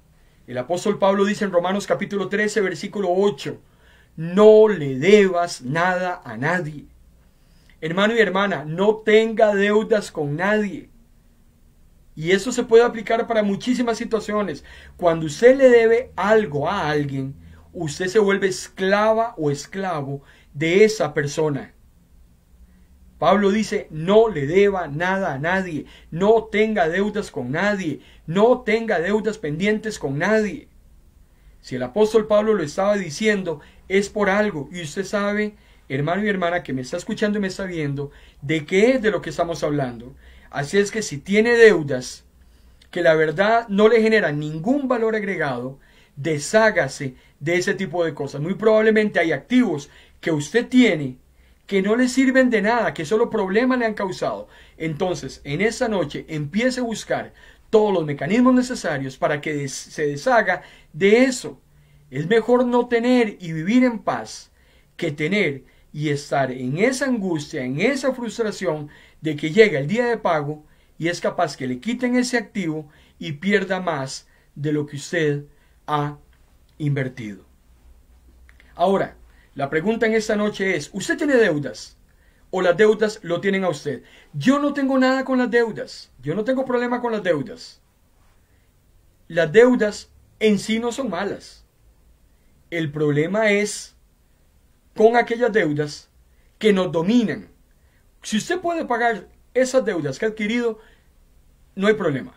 El apóstol Pablo dice en Romanos capítulo 13, versículo 8, no le debas nada a nadie Hermano y hermana, no tenga deudas con nadie. Y eso se puede aplicar para muchísimas situaciones. Cuando usted le debe algo a alguien, usted se vuelve esclava o esclavo de esa persona. Pablo dice, no le deba nada a nadie, no tenga deudas con nadie, no tenga deudas pendientes con nadie. Si el apóstol Pablo lo estaba diciendo, es por algo y usted sabe hermano y hermana que me está escuchando y me está viendo, de qué es de lo que estamos hablando. Así es que si tiene deudas que la verdad no le genera ningún valor agregado, deshágase de ese tipo de cosas. Muy probablemente hay activos que usted tiene que no le sirven de nada, que solo problemas le han causado. Entonces, en esa noche empiece a buscar todos los mecanismos necesarios para que se deshaga de eso. Es mejor no tener y vivir en paz que tener y estar en esa angustia, en esa frustración de que llega el día de pago y es capaz que le quiten ese activo y pierda más de lo que usted ha invertido. Ahora, la pregunta en esta noche es, ¿usted tiene deudas? ¿O las deudas lo tienen a usted? Yo no tengo nada con las deudas. Yo no tengo problema con las deudas. Las deudas en sí no son malas. El problema es con aquellas deudas que nos dominan. Si usted puede pagar esas deudas que ha adquirido, no hay problema.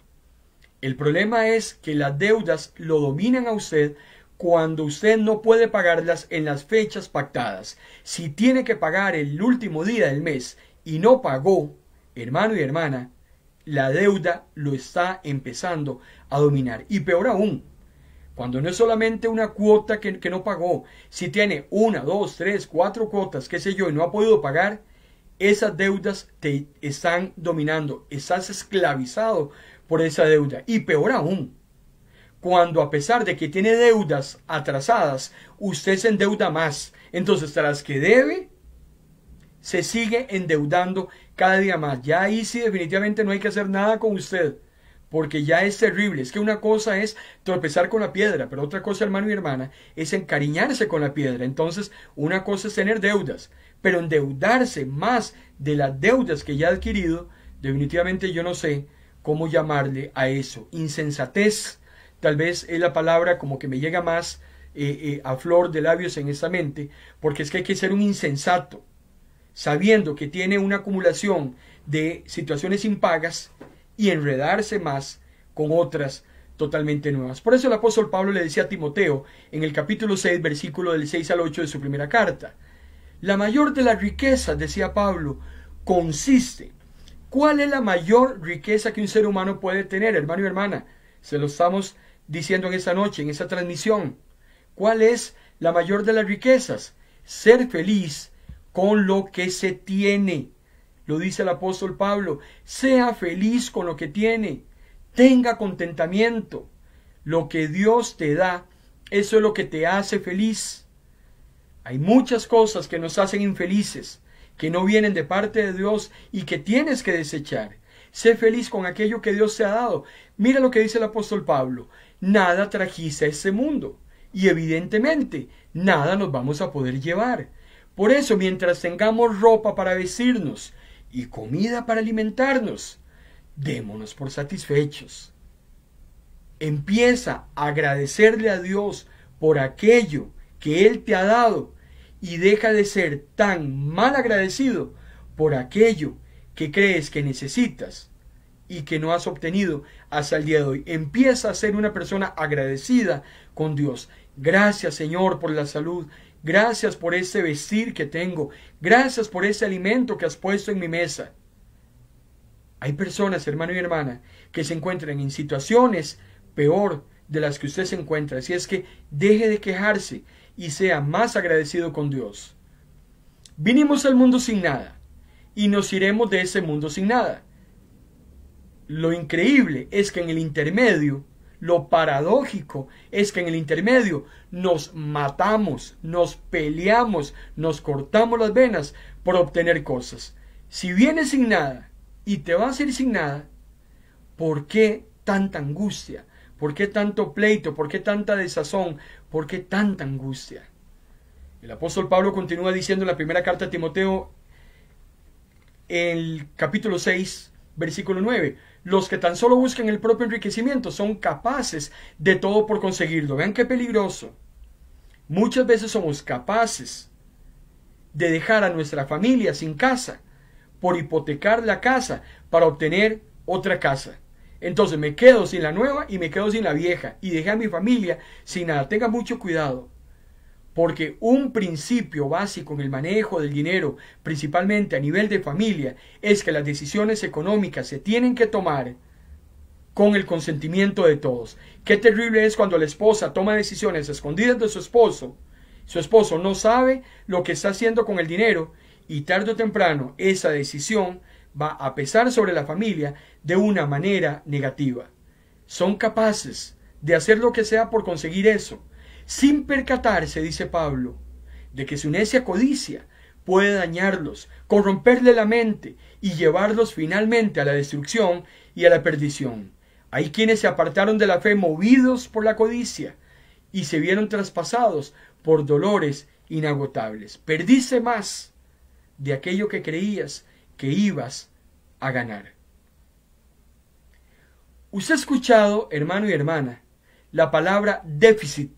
El problema es que las deudas lo dominan a usted cuando usted no puede pagarlas en las fechas pactadas. Si tiene que pagar el último día del mes y no pagó, hermano y hermana, la deuda lo está empezando a dominar. Y peor aún, cuando no es solamente una cuota que, no pagó, si tiene una, dos, tres, cuatro cuotas, qué sé yo, y no ha podido pagar, esas deudas te están dominando, estás esclavizado por esa deuda. Y peor aún, cuando a pesar de que tiene deudas atrasadas, usted se endeuda más. Entonces, tras que debe, se sigue endeudando cada día más. Ya ahí sí definitivamente no hay que hacer nada con usted porque ya es terrible. Es que una cosa es tropezar con la piedra, pero otra cosa, hermano y hermana, es encariñarse con la piedra. Entonces, una cosa es tener deudas, pero endeudarse más de las deudas que ya ha adquirido, definitivamente yo no sé cómo llamarle a eso. Insensatez, tal vez es la palabra como que me llega más eh, eh, a flor de labios en esta mente, porque es que hay que ser un insensato, sabiendo que tiene una acumulación de situaciones impagas, y enredarse más con otras totalmente nuevas. Por eso el apóstol Pablo le decía a Timoteo en el capítulo 6, versículo del 6 al 8 de su primera carta, la mayor de las riquezas, decía Pablo, consiste. ¿Cuál es la mayor riqueza que un ser humano puede tener, hermano y hermana? Se lo estamos diciendo en esta noche, en esta transmisión. ¿Cuál es la mayor de las riquezas? Ser feliz con lo que se tiene. Lo dice el apóstol Pablo, sea feliz con lo que tiene, tenga contentamiento. Lo que Dios te da, eso es lo que te hace feliz. Hay muchas cosas que nos hacen infelices, que no vienen de parte de Dios y que tienes que desechar. Sé feliz con aquello que Dios te ha dado. Mira lo que dice el apóstol Pablo. Nada trajiste a este mundo y evidentemente nada nos vamos a poder llevar. Por eso, mientras tengamos ropa para vestirnos, y comida para alimentarnos, démonos por satisfechos. Empieza a agradecerle a Dios por aquello que Él te ha dado y deja de ser tan mal agradecido por aquello que crees que necesitas y que no has obtenido hasta el día de hoy. Empieza a ser una persona agradecida con Dios. Gracias Señor por la salud Gracias por ese vestir que tengo. Gracias por ese alimento que has puesto en mi mesa. Hay personas, hermano y hermana, que se encuentran en situaciones peor de las que usted se encuentra. Así es que deje de quejarse y sea más agradecido con Dios. Vinimos al mundo sin nada y nos iremos de ese mundo sin nada. Lo increíble es que en el intermedio lo paradójico es que en el intermedio nos matamos, nos peleamos, nos cortamos las venas por obtener cosas. Si vienes sin nada y te va a ser sin nada, ¿por qué tanta angustia? ¿Por qué tanto pleito? ¿Por qué tanta desazón? ¿Por qué tanta angustia? El apóstol Pablo continúa diciendo en la primera carta a Timoteo, el capítulo 6, versículo 9. Los que tan solo buscan el propio enriquecimiento son capaces de todo por conseguirlo. Vean qué peligroso. Muchas veces somos capaces de dejar a nuestra familia sin casa por hipotecar la casa para obtener otra casa. Entonces me quedo sin la nueva y me quedo sin la vieja y dejé a mi familia sin nada. Tenga mucho cuidado. Porque un principio básico en el manejo del dinero, principalmente a nivel de familia, es que las decisiones económicas se tienen que tomar con el consentimiento de todos. Qué terrible es cuando la esposa toma decisiones escondidas de su esposo, su esposo no sabe lo que está haciendo con el dinero y tarde o temprano esa decisión va a pesar sobre la familia de una manera negativa. Son capaces de hacer lo que sea por conseguir eso sin percatarse, dice Pablo, de que su necia codicia puede dañarlos, corromperle la mente y llevarlos finalmente a la destrucción y a la perdición. Hay quienes se apartaron de la fe movidos por la codicia y se vieron traspasados por dolores inagotables. Perdice más de aquello que creías que ibas a ganar. Usted ha escuchado, hermano y hermana, la palabra déficit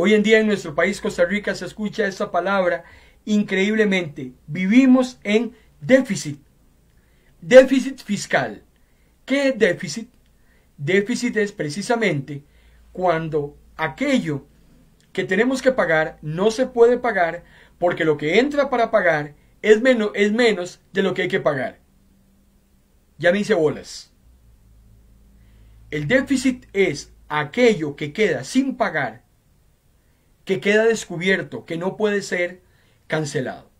Hoy en día en nuestro país, Costa Rica, se escucha esta palabra increíblemente. Vivimos en déficit. Déficit fiscal. ¿Qué es déficit? Déficit es precisamente cuando aquello que tenemos que pagar no se puede pagar porque lo que entra para pagar es, menos, es menos de lo que hay que pagar. Ya me hice bolas. El déficit es aquello que queda sin pagar que queda descubierto que no puede ser cancelado.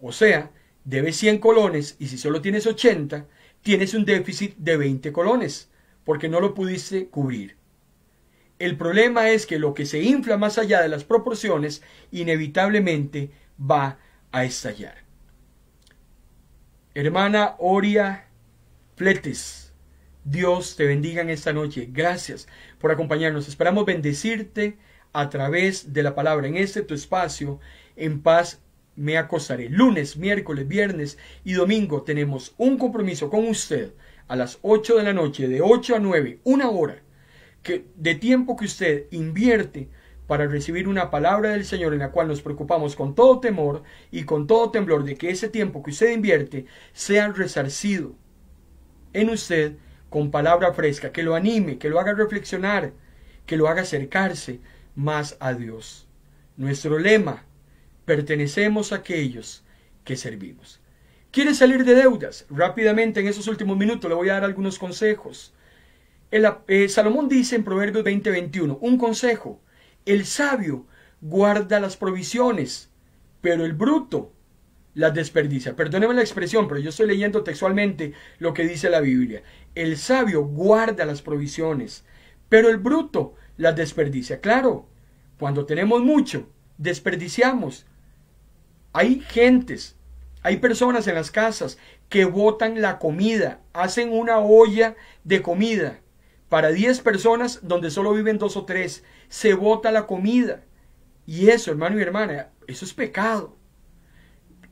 O sea, debes 100 colones y si solo tienes 80, tienes un déficit de 20 colones porque no lo pudiste cubrir. El problema es que lo que se infla más allá de las proporciones inevitablemente va a estallar. Hermana Oria Fletes, Dios te bendiga en esta noche. Gracias por acompañarnos. Esperamos bendecirte a través de la palabra. En este tu espacio, en paz me acostaré. Lunes, miércoles, viernes y domingo tenemos un compromiso con usted a las 8 de la noche, de 8 a 9, una hora que, de tiempo que usted invierte para recibir una palabra del Señor en la cual nos preocupamos con todo temor y con todo temblor de que ese tiempo que usted invierte sea resarcido en usted con palabra fresca, que lo anime, que lo haga reflexionar, que lo haga acercarse más a Dios. Nuestro lema, pertenecemos a aquellos que servimos. ¿Quieres salir de deudas? Rápidamente, en esos últimos minutos, le voy a dar algunos consejos. Eh, Salomón dice en Proverbios 20:21, un consejo, el sabio guarda las provisiones, pero el bruto las desperdicia. Perdóneme la expresión, pero yo estoy leyendo textualmente lo que dice la Biblia. El sabio guarda las provisiones, pero el bruto las desperdicia. Claro, cuando tenemos mucho, desperdiciamos. Hay gentes, hay personas en las casas que botan la comida, hacen una olla de comida para 10 personas donde solo viven dos o tres. Se bota la comida. Y eso, hermano y hermana, eso es pecado.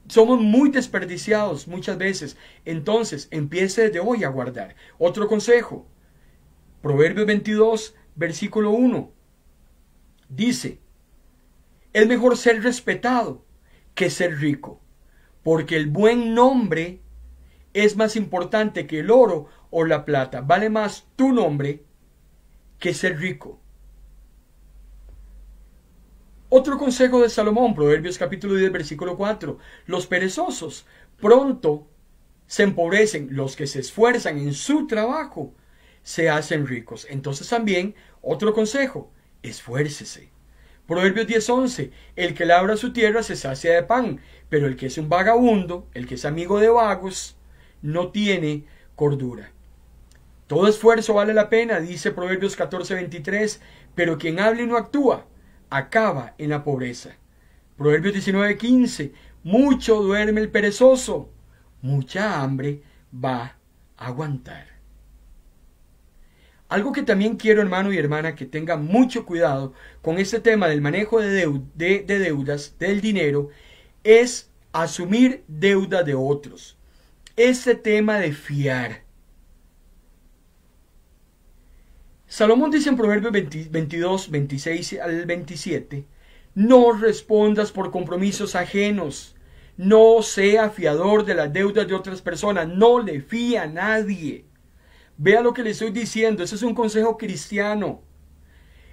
Somos muy desperdiciados muchas veces. Entonces, empiece desde hoy a guardar. Otro consejo. Proverbios 22, versículo 1. Dice, es mejor ser respetado que ser rico, porque el buen nombre es más importante que el oro o la plata. Vale más tu nombre que ser rico. Otro consejo de Salomón, Proverbios capítulo 10, versículo 4. Los perezosos pronto se empobrecen, los que se esfuerzan en su trabajo se hacen ricos. Entonces también, otro consejo, esfuércese. Proverbios 10:11, el que labra su tierra se sacia de pan, pero el que es un vagabundo, el que es amigo de vagos, no tiene cordura. Todo esfuerzo vale la pena, dice Proverbios 14:23, pero quien habla y no actúa, acaba en la pobreza. Proverbios 19:15, mucho duerme el perezoso, mucha hambre va a aguantar. Algo que también quiero, hermano y hermana, que tenga mucho cuidado con este tema del manejo de, deudas, del dinero, es asumir deuda de otros. Este tema de fiar. Salomón dice en Proverbios 22, 26 al 27, no respondas por compromisos ajenos, no sea fiador de las deudas de otras personas, no le fía a nadie. Vea lo que le estoy diciendo, ese es un consejo cristiano.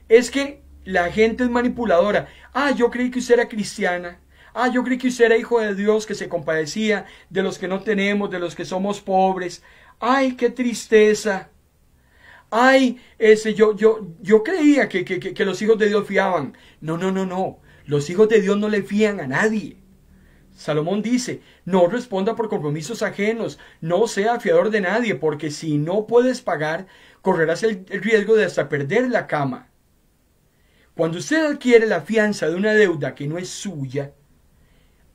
Es que la gente es manipuladora. Ah, yo creí que usted era cristiana. Ah, yo creí que usted era hijo de Dios que se compadecía de los que no tenemos, de los que somos pobres. Ay, qué tristeza. Ay, ese, yo, yo, yo creía que, que, que los hijos de Dios fiaban. No, no, no, no. Los hijos de Dios no le fían a nadie. Salomón dice, no responda por compromisos ajenos, no sea fiador de nadie, porque si no puedes pagar, correrás el riesgo de hasta perder la cama. Cuando usted adquiere la fianza de una deuda que no es suya,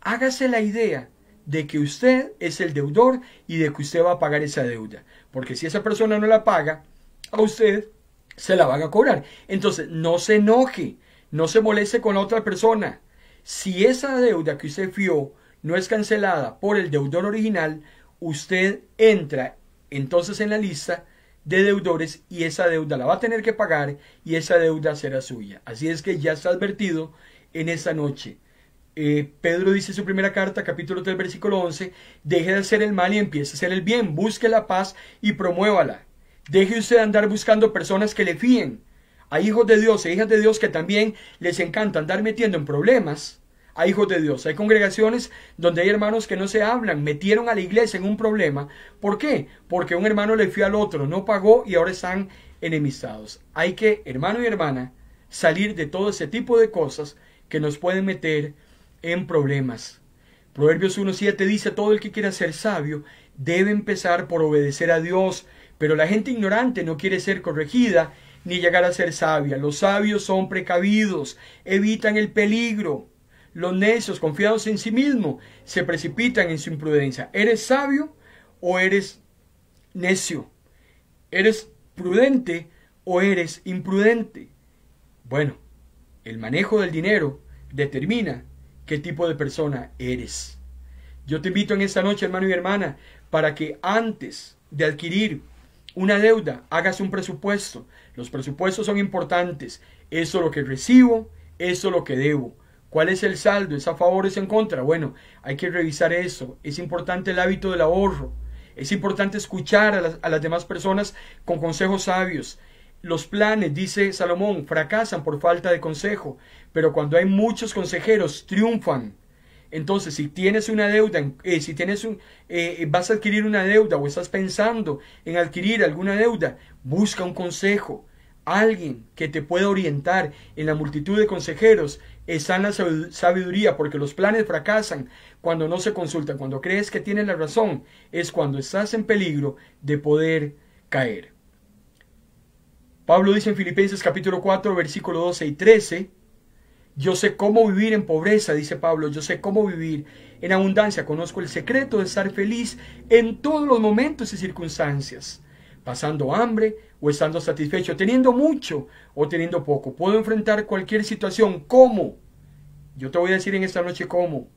hágase la idea de que usted es el deudor y de que usted va a pagar esa deuda, porque si esa persona no la paga, a usted se la van a cobrar. Entonces, no se enoje, no se moleste con la otra persona si esa deuda que usted fió no es cancelada por el deudor original, usted entra entonces en la lista de deudores y esa deuda la va a tener que pagar y esa deuda será suya. Así es que ya está advertido en esta noche. Eh, Pedro dice en su primera carta, capítulo 3, versículo 11, deje de hacer el mal y empiece a hacer el bien, busque la paz y promuévala. Deje usted andar buscando personas que le fíen, hay hijos de Dios e hijas de Dios que también les encanta andar metiendo en problemas a hijos de Dios. Hay congregaciones donde hay hermanos que no se hablan, metieron a la iglesia en un problema. ¿Por qué? Porque un hermano le fió al otro, no pagó y ahora están enemistados. Hay que, hermano y hermana, salir de todo ese tipo de cosas que nos pueden meter en problemas. Proverbios 1.7 dice, todo el que quiera ser sabio debe empezar por obedecer a Dios, pero la gente ignorante no quiere ser corregida ni llegar a ser sabia. Los sabios son precavidos, evitan el peligro. Los necios, confiados en sí mismos, se precipitan en su imprudencia. ¿Eres sabio o eres necio? ¿Eres prudente o eres imprudente? Bueno, el manejo del dinero determina qué tipo de persona eres. Yo te invito en esta noche, hermano y hermana, para que antes de adquirir una deuda, hagas un presupuesto, los presupuestos son importantes. eso es lo que recibo, eso lo que debo. ¿Cuál es el saldo? ¿Es a favor o es en contra? Bueno, hay que revisar eso. Es importante el hábito del ahorro. Es importante escuchar a las demás personas con consejos sabios. Los planes, dice Salomón, fracasan por falta de consejo, pero cuando hay muchos consejeros, triunfan. Entonces, si tienes una deuda, eh, si tienes un, eh, eh, vas a adquirir una deuda o estás pensando en adquirir alguna deuda, busca un consejo, alguien que te pueda orientar. En la multitud de consejeros está la sabiduría, porque los planes fracasan cuando no se consultan. Cuando crees que tienes la razón, es cuando estás en peligro de poder caer. Pablo dice en Filipenses capítulo 4, versículo 12 y 13, yo sé cómo vivir en pobreza, dice Pablo, yo sé cómo vivir en abundancia, conozco el secreto de estar feliz en todos los momentos y circunstancias, pasando hambre o estando satisfecho, teniendo mucho o teniendo poco. Puedo enfrentar cualquier situación. ¿Cómo? Yo te voy a decir en esta noche cómo.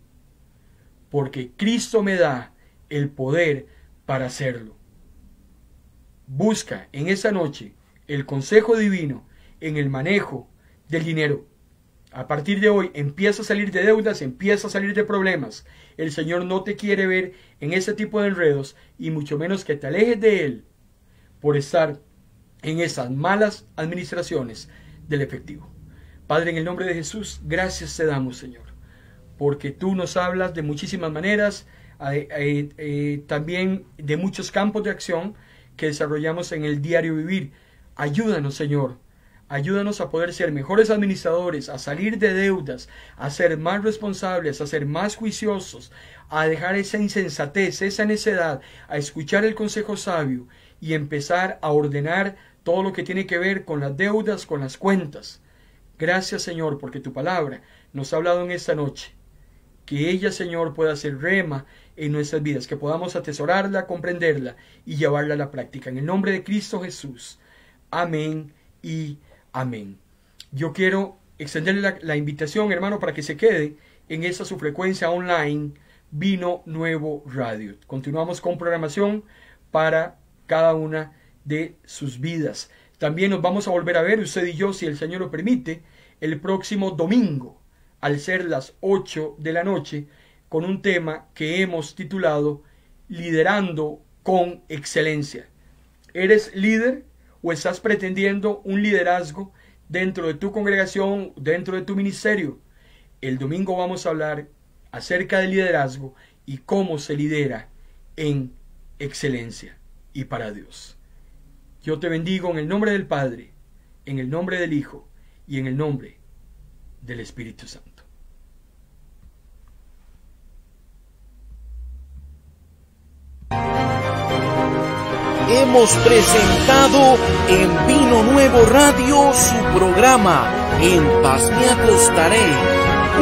Porque Cristo me da el poder para hacerlo. Busca en esta noche el consejo divino en el manejo del dinero a partir de hoy empieza a salir de deudas, empieza a salir de problemas. El Señor no te quiere ver en ese tipo de enredos y mucho menos que te alejes de Él por estar en esas malas administraciones del efectivo. Padre, en el nombre de Jesús, gracias te damos, Señor, porque tú nos hablas de muchísimas maneras, eh, también de muchos campos de acción que desarrollamos en el diario vivir. Ayúdanos, Señor, Ayúdanos a poder ser mejores administradores, a salir de deudas, a ser más responsables, a ser más juiciosos, a dejar esa insensatez, esa necedad, a escuchar el consejo sabio y empezar a ordenar todo lo que tiene que ver con las deudas, con las cuentas. Gracias Señor, porque tu palabra nos ha hablado en esta noche. Que ella, Señor, pueda ser rema en nuestras vidas, que podamos atesorarla, comprenderla y llevarla a la práctica. En el nombre de Cristo Jesús. Amén y Amén. Yo quiero extenderle la, invitación, hermano, para que se quede en esa su frecuencia online, Vino Nuevo Radio. Continuamos con programación para cada una de sus vidas. También nos vamos a volver a ver, usted y yo, si el Señor lo permite, el próximo domingo, al ser las 8 de la noche, con un tema que hemos titulado Liderando con Excelencia. ¿Eres líder? o estás pretendiendo un liderazgo dentro de tu congregación, dentro de tu ministerio. El domingo vamos a hablar acerca del liderazgo y cómo se lidera en excelencia y para Dios. Yo te bendigo en el nombre del Padre, en el nombre del Hijo y en el nombre del Espíritu Santo. hemos presentado en Vino Nuevo Radio su programa En Paz me acostaré,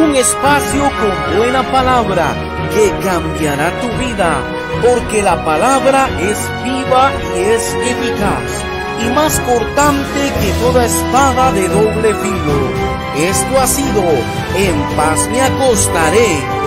un espacio con buena palabra que cambiará tu vida, porque la palabra es viva y es eficaz y más cortante que toda espada de doble filo. Esto ha sido En Paz me acostaré